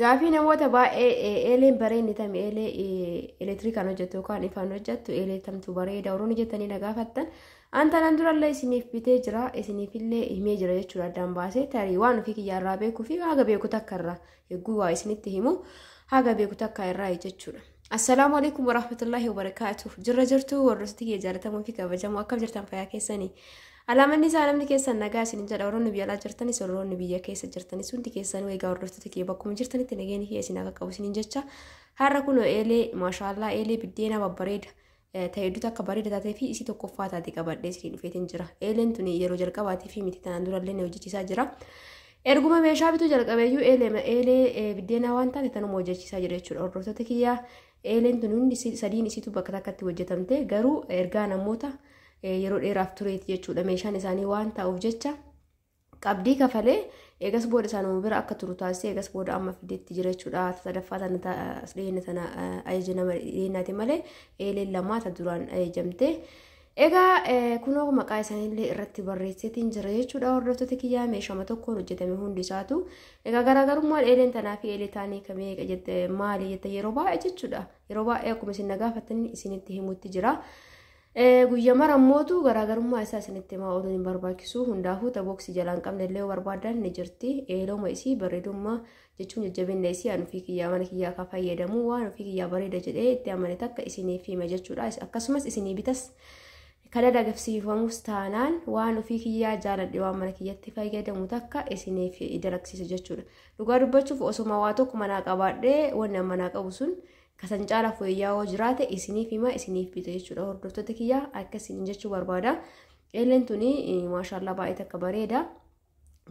Gaafii namoota baay'ee eeleen bareennitame eelee elektirikaan hojjettu yookaan ifaan hojjettu eleetamtu bareeda oroon hojjettanii na gaafattan anta nan durallee isiniif bitee jira isiniifillee himee jira jechuudha addaan baasee tarii waan ofii kiyyaarraa beekuu fi haga beeku takka irraa eegguu waa isinitti himuu haga beeku takka irraa jechuudha. Assalaamu alaikum warahmatullaahi wabarakaatuuf jirra jirtu warroota kiyya jaalatamuu fi kabajamuu akka jirtan fayyaa keessanii. Alaamanni isaa alamni keessan nagaa isin jedha warroonni biyya alaa jirtanis warroonni biyya keessa jirtanis hundi keessan egaa hordoftoota kee bakkuma jirtanitti nageenyi kee isin akka qabu isin jecha har'a kun eelee maashaallaa eelee biddeena babbareeda ta'e hedduutu akka bareeda taatee fi isii tokkoffaa taate qabadhee isin dhufeetiin jira eeleen tun yeroo jalqabaatii fi miti tanaan dura durallee hojjechiisaa jira. Erguma meeshaa bituu jalqabeeyyuu eelee biddeenaa waan taate tanuma hojjechiisaa jira jechuudha. Hordoftoota kiyyaa eeleen tun hundi sadiin isiitu bakka takkatti hojjetamte garuu ergaa namoota. Eh, yeroo dheeraaf tureeti jechuudha meeshaan isaanii waan ta'uuf jecha qabdii kafalee eegas booda isaanuma bira akka turu taasisee eegas booda amma fideetti jira jechuudha sadaffaa sana sana eh, malee eeleen eh, kunoo maqaa irratti jira jechuudha hordoftoota kiyyaa meeshama tokkoon hojjetame hundi isaatu egaa garaagarummaa eeleen tanaa fi eelee taanii maali yeroo baay'ee akkuma isin nagaa isinitti himutti jira. Guyya mara maramootu garaagarummaa isaa isinitti himaa ooluun hin barbaachisu. Hundaafuu taphooksii jalaan qabne illee yoo barbaadan ni jirti. Eelooma isii bareedummaa jechuun jajjabinna isii aan ofii kiyyaa mana kiyyaa akka fayyadamuu waan ofii kiyyaa bareeda jedhee itti amanate akka isiniif hima jechuudha. Akkasumas isinii bitas kan dagafsiifamus taanaan waan ofii kiyyaa jaaladhe waan mana kiyyatti fayyadamuu takka isiniif dalagsiisa jechuudha. Dhugaa dubbachuuf osuma waa tokko manaa qabaadhee wanni manaa qabu sun. kasan caalaa fooyyaa jiraate isiniif himaa isiniif bita jechuudha hordoftoota akka akkasiin jechuu barbaada eeleen tuni eh, maashaallah baay'ee takka bareeda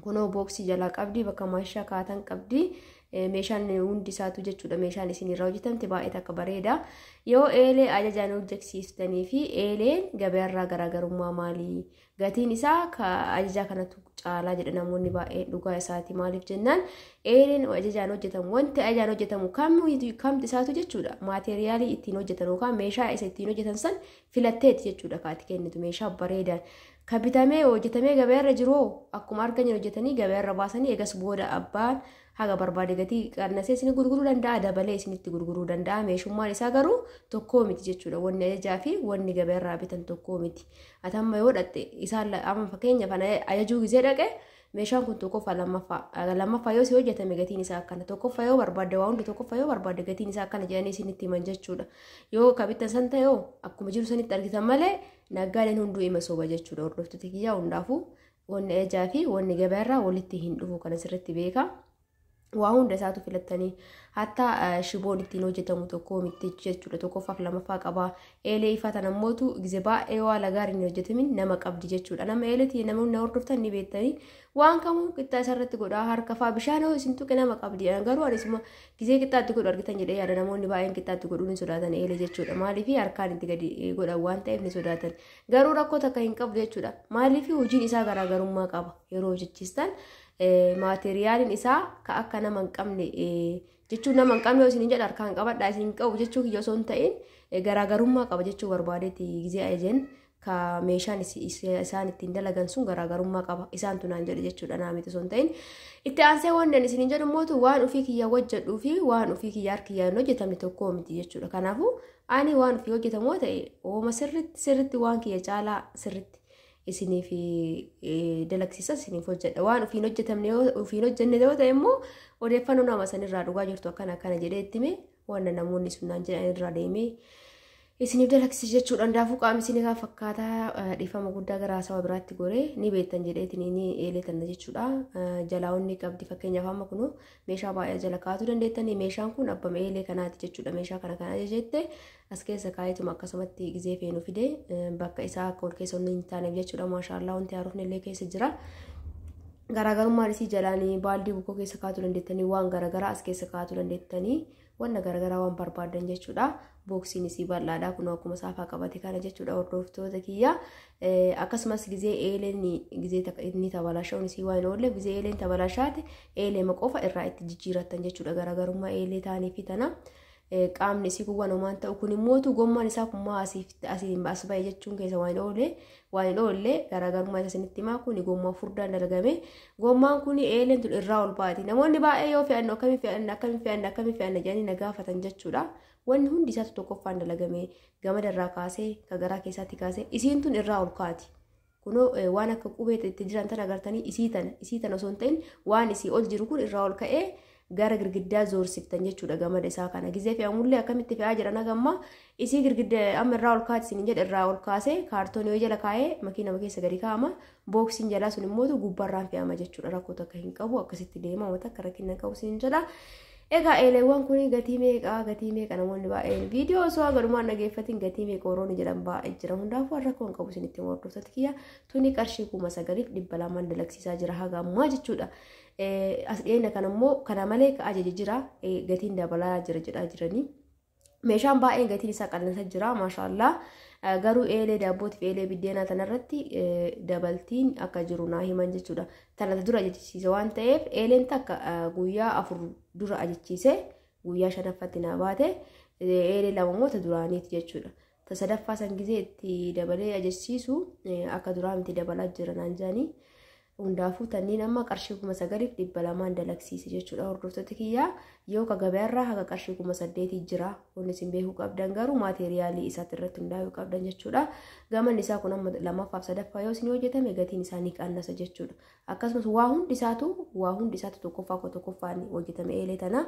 kunoo booksii jalaa qabdi bakka maashaa kaatan qabdi. Eh, meeshaan hundi isaatu jechuudha meeshaan isin irraa hojjetamte baay'ee akka bareeda yoo eelee ajajaan hojjechiiftanii fi gabaarraa garaagarummaa maalii gatiin isaa ajajaa kanatu caalaa jedha namoonni baay'ee dhugaa isaati maaliif jennaan eeleen ajajaan hojjetamu wanti ajajaan hojjetamu kamti isaatu jechuudha maateeriyaalii ittiin hojjetan yookaan meeshaa isa ittiin hojjetan san filatteeti jechuudha kaatii kennitu meeshaa bareedaan. ka bitamee hojjetamee gabaarra jiroo akkuma arganii hojjetanii gabaarra baasanii eegas booda abbaan haga barbaade gatii qarnasee isin gurguruu danda'a dabalee isinitti gurguruu danda'a meeshummaan isaa garuu tokkoo miti jechuudha wanni fi gabaarraa bitan yoo dhatte isaan amma fakkeenya dhaqe meeshaan kun tokkoffaa lammaffaa yoo hojjetame gatiin isaa akkana tokkoffaa yoo barbaadde waa hundi tokkoffaa yoo barbaadde gatiin isaa akkana jedhanii himan jechuudha yoo kabittan san ta'e akkuma jiru sanitti argitan malee hunduu hima soba jechuudha hordoftoota kiyyaa hundaafuu beekaa. waa hunda isaatu filatanii hatta eh, shiboon ittiin hojjetamu tokko mittichi jechuudha tokkoffaa fi lamaffaa qabaa eelee ifaa tan gizee baay'ee waa lagaariin hin hojjetamin nama qabdi jechuudha nama namoonni hordoftan ni waan kamuu isarratti godhaa harka faa bishaan hoo isin tuqe nama qabdi eh, garuu anisuma gizee qixxaatti godhu argitan jedhee yaada namoonni baay'een qixxaatti sodaatan jechuudha harkaan itti gadi eh, godhan waan ta'eef ni sodaatan garuu rakkoo takka hin qabdu jechuudha maaliif hojiin isaa garaagarummaa qaba yeroo Eh, maateriyaaliin isaa ka akka nama eh, hin qabne jechuun nama hin qabne isin jedha jechuu kiyya osoo hin eh, garaagarummaa qaba jechuu ka meeshaan isaan ittiin dalagan sun garaagarummaa qaba isaan tunaan jedhe jechuudha itti aansee isin jedhummootu waan ofii kiyya wajjedhuu waan ofii kiyya harkiyyaan hojjetamne tokko miti jechuudha kanaafuu ani waan ofii hojjetamoo ta'e ooma sirritti waan kiyya caalaa sirritti isinii fi eh, dalagsisa isiniif hojjedha waan ofiin hojjetamne yoo ta'e immoo odeeffannoo nama sanirraa dhugaa jirtu akkana akkana jedhee ittime waan namoonni sunaan jedhan irraa deemee isiniif dalagsii jechuudhaan daafuu qaamni isin kaa fakkaataa dhifama guddaa garaa saba biraatti goree ni beektan jedheetiin ni eeleetan jechuudha. onni qabdi fakkeenyaaf amma kun meeshaa baay'ee jala dandeettanii meeshaan kun abbama eelee kanaati jechuudha. Meeshaa kana kana jette as keessa kaa'eetuma akkasumatti gizee feenu fide bakka isaa akka hin taaneef jechuudha. keessa jira. jalaanii baaldii keessa dandeettanii waan as keessa kaa'atuu dandeettanii wanna garaa waan barbaadan jechuudha. boksiin isii bal'aadha. Kun akkuma saafaa qabate kana jechuudha hordoftoota kiyya. Eh, akkasumas gizee eeleen ni tabalasha. Isii waan oolle gizee eeleen tabalashaati. eelee qofa irraa itti jijjiirattan jechuudha. Garaagarummaa eelee taanii fi tanaa. Eh, qaamni si kuwwan homaan ta'u kun immoo gommaan isaa kun maa asiin as jechuun keessa waan oolee waan hin oolle garaagarummaa isaa himaa kun gommaa gommaan kun eeleen tun irraa ol namoonni baay'ee yoo akkamii fe'anna akkamii fe'anna jedhanii na gaafatan jechuudha hundi isaatu tokkoffaan kaasee kagaraa keessaatti kaasee isiin tun irraa ol Kunoo eh, waan akka qubee jiran tan agartanii isii tana osoo hin ta'in waan isii ol jiru kun irraa ol ka'ee. gara girgiddaa zoorsiftan jechuudha gamada isaa kana gizee fe'aa mullee akkamitti fe'aa jira nagamma isii girgidda amma irraa ol kaati isin jedhe irraa ol kaasee kaartoonii yoo jala kaa'ee makii nama keessa gadi kaa'ama booksiin jalaa sun immoo gubbarraan fe'ama jechuudha rakkoo takka hin qabu akkasitti deema wanta akka rakkinna qabu siin jedha. Egaa eeleewwan kuni gatii meeqa gatii meeqa namoonni baay'een viidiyoo osoo galumaan dhageeffatiin gatii meeqa warroonni jedhan baay'ee jira hundaafuu har'a kun qabu isinitti ittiin hordoftatti kiyya tuni qarshii kuma sagaliif dhibba lamaan dalaksiisaa jira haga ammaa jechuudha. As dhiyeenya kan immoo kana malee ajaji jira gatiin dabalaa jira jedhaa jiranii. Meeshaan baay'een gatiin isaa qal'insa jira maashaallah. Garuu eelee daabbooti eelee biddeenaa kanarratti e, dabaltiin akka jiru naa himan jechuudha. Tanata dura ajachiise waan ta'eef eeleen takka e, guyyaa afur dura ajachiise guyyaa shanaffaatti naa baate e, eelee lamamoota duraaniiti jechuudha. Ta sadaffaa san itti dabalee ajachisiisu akka duraa miti jira naan hundaafuu tanniin amma qarshii kuma sagaliif dhibba lamaan dalagsiise jechuudha hordoftoota kiyyaa yoo ka gabaa irraa haga qarshii kuma saddeetii jira kunis hin beekuu qabdan garuu maateeriyaalii isaatti irratti hundaa'uu qabdan jechuudha gaman isaa kun amma lamaffaaf sadaffaa yoo isin hojjetame gatiin isaa ni qannasa jechuudha akkasumas waa hundi isaatu waa hundi isaatu tokkoffaa koo tokkoffaan hojjetame eelee tana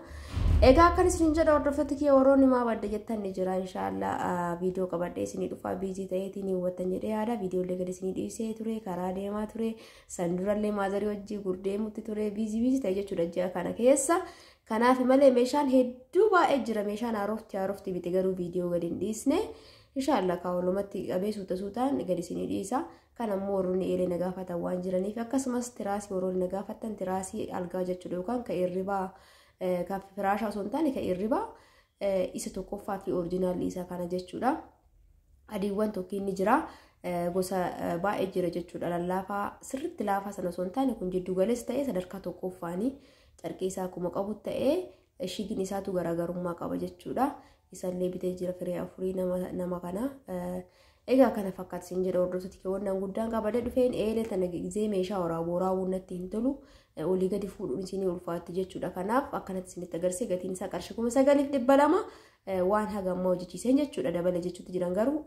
egaa akkan isin hin jedha hordoftoota kiyya warroonni maa badda jettan ni jira inshaallaa viidiyoo qabadhee isinii dhufaa biizii ta'eetiin hin wattan jedhee yaada viidiyoo illee gadi isinii dhiisee ture karaa deemaa ture sanduu. durallee maazarii hojii gurdee mutti turee biizii biizii ta'e jechuudha ji'a kana keessa. Kanaaf malee meeshaan hedduu baay'ee jira. Meeshaan haarofti haarofti miti garuu viidiyoo gadi hin dhiisne. Inshaallah walumatti qabee suuta suutaan gadi isinii dhiisa. Kan ammoo warroonni eelee na gaafatan waan jiraniif akkasumas tiraasii warroon na gaafatan tiraasii algaa jechuudha yookaan kan irribaa ka firaashaa osoo hin taane kan irribaa isa tokkoffaa fi orijinaalli isaa kana jechuudha. Adiiwwan tokkiin ni jira. Eh, gosa eh, baay'ee jira jechuudha. Lallaafaa sirriitti laafaa sana osoo hin taane kun jiddugalees ta'ee sadarkaa tokkoffaanii carqii isaa akkuma qabu ta'ee eh, shigiin isaatu garaagarummaa qaba jechuudha. Isallee bitee jira afurii nama Egaa kana jedha guddaan dhufeen eelee tana gizee meeshaa hin tolu. olii gadi isinii ulfaatti jechuudha. Kanaaf akkanatti isinitti agarsiise gatiin isaa qarshii kuma sagaliif dhibba lama waan hagammaa hojjechiiseen jechuudha. Dabala jechuutti jiran garuu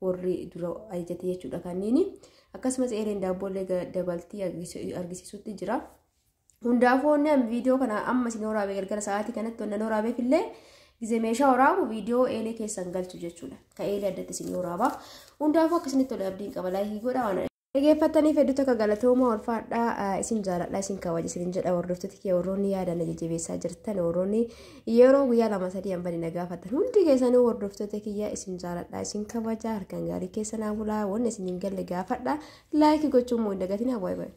warri dura ajajate jechuudha kanneen akkasumas eeleen daabboollee dabaltii argisiisutti jira. Hundaafuu onneen viidiyoo kana amma isin waraabee gargara sa'aatii kanatti onneen waraabeef illee gizee meeshaa waraabu viidiyoo eelee keessan galchu jechuudha. Ka eelee addatti isin waraabaa. Hundaafuu akkasinitti tolee abdiin qaba laayikii godha waan Dhaggeeffatanii fi hedduu tokko galatoomuu Olfaadhaa isin jaaladhaa isin kabaja isin jedha hordoftooti kee warroonni yaadana jajjabeessaa jirtan warroonni yeroo guyyaa lama sadii hambanii na gaafatan hundi keessanii hordoftoota kiyya isin jaaladhaa isin kabaja harkaan gaarii keessa naa bulaa isin hin galle gaafadhaa laayikii gochuun moo'in dagatiin haa